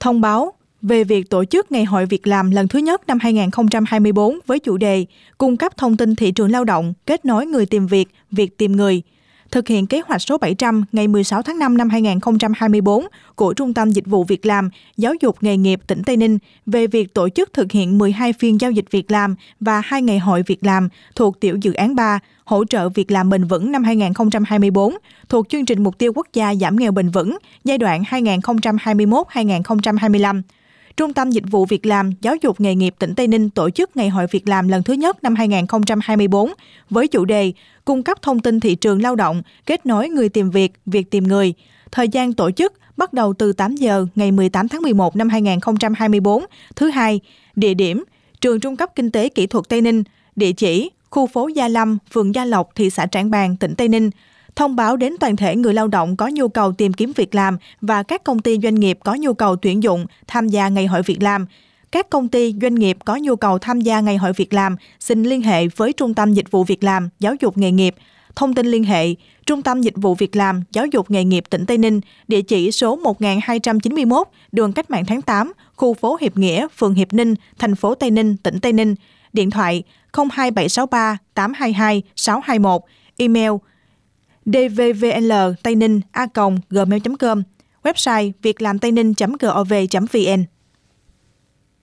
thông báo về việc tổ chức Ngày hội việc làm lần thứ nhất năm 2024 với chủ đề Cung cấp thông tin thị trường lao động, kết nối người tìm việc, việc tìm người – thực hiện kế hoạch số 700 ngày 16 tháng 5 năm 2024 của Trung tâm Dịch vụ Việc làm, Giáo dục nghề nghiệp tỉnh Tây Ninh về việc tổ chức thực hiện 12 phiên giao dịch việc làm và 2 ngày hội việc làm thuộc tiểu dự án 3 hỗ trợ việc làm bền vững năm 2024 thuộc chương trình mục tiêu quốc gia giảm nghèo bền vững giai đoạn 2021-2025 Trung tâm Dịch vụ Việc làm Giáo dục Nghề nghiệp tỉnh Tây Ninh tổ chức Ngày hội Việc làm lần thứ nhất năm 2024 với chủ đề Cung cấp thông tin thị trường lao động, kết nối người tìm việc, việc tìm người. Thời gian tổ chức bắt đầu từ 8 giờ ngày 18 tháng 11 năm 2024, thứ hai, địa điểm Trường Trung cấp Kinh tế Kỹ thuật Tây Ninh, địa chỉ khu phố Gia Lâm, phường Gia Lộc, thị xã Trảng Bàng, tỉnh Tây Ninh thông báo đến toàn thể người lao động có nhu cầu tìm kiếm việc làm và các công ty doanh nghiệp có nhu cầu tuyển dụng tham gia ngày hội việc làm. Các công ty doanh nghiệp có nhu cầu tham gia ngày hội việc làm xin liên hệ với Trung tâm Dịch vụ Việc làm, Giáo dục nghề nghiệp. Thông tin liên hệ Trung tâm Dịch vụ Việc làm, Giáo dục nghề nghiệp tỉnh Tây Ninh, địa chỉ số 1291, đường Cách mạng tháng 8, khu phố Hiệp Nghĩa, phường Hiệp Ninh, thành phố Tây Ninh, tỉnh Tây Ninh. Điện thoại 02763 822 621, email dvvl tây ninh a gmail com website việclamtaynin gov vn